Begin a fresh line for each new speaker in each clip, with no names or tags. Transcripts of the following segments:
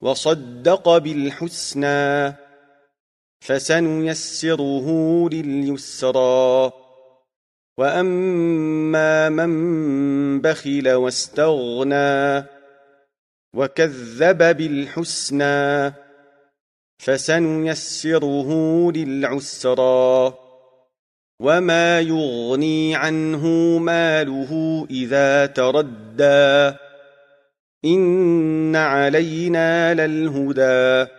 وصدق بالحسنى فسنيسره لليسرى واما من بخل واستغنى وكذب بالحسنى فسنيسره للعسرى وما يغني عنه ماله اذا تردى إن علينا للهدى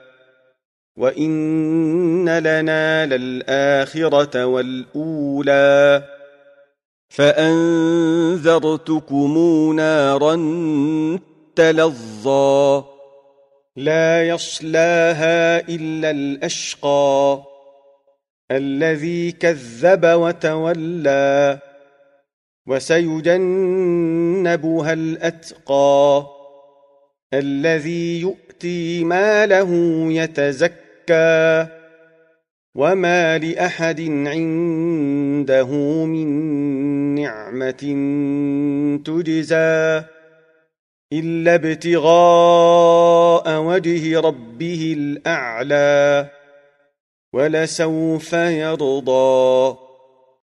وإن لنا للآخرة والأولى فأنذرتكم نارا تلظى لا يصلاها إلا الأشقى الذي كذب وتولى وسيجنبها الأتقى الذي يؤتي ماله يتزكى وما لاحد عنده من نعمه تجزى الا ابتغاء وجه ربه الاعلى ولسوف يرضى